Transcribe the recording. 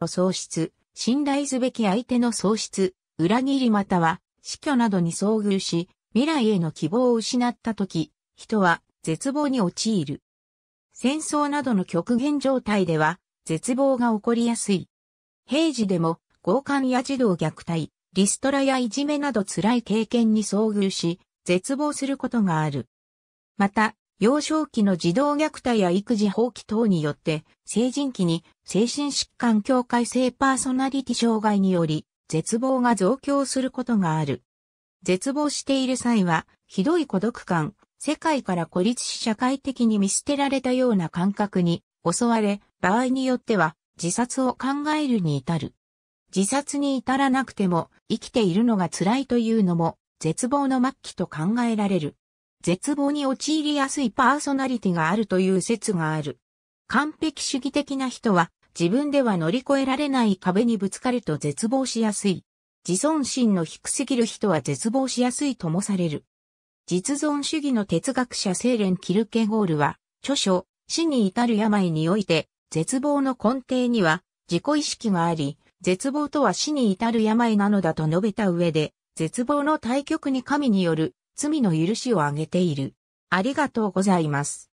の喪失、信頼すべき相手の喪失、裏切りまたは死去などに遭遇し、未来への希望を失った時、人は絶望に陥る。戦争などの極限状態では、絶望が起こりやすい。平時でも、強姦や児童虐待、リストラやいじめなど辛い経験に遭遇し、絶望することがある。また、幼少期の児童虐待や育児放棄等によって、成人期に精神疾患境界性パーソナリティ障害により、絶望が増強することがある。絶望している際は、ひどい孤独感、世界から孤立し社会的に見捨てられたような感覚に襲われ、場合によっては自殺を考えるに至る。自殺に至らなくても生きているのが辛いというのも絶望の末期と考えられる。絶望に陥りやすいパーソナリティがあるという説がある。完璧主義的な人は自分では乗り越えられない壁にぶつかると絶望しやすい。自尊心の低すぎる人は絶望しやすいともされる。実存主義の哲学者セーレン・キルケゴールは、著書、死に至る病において、絶望の根底には自己意識があり、絶望とは死に至る病なのだと述べた上で、絶望の対極に神による罪の許しをあげている。ありがとうございます。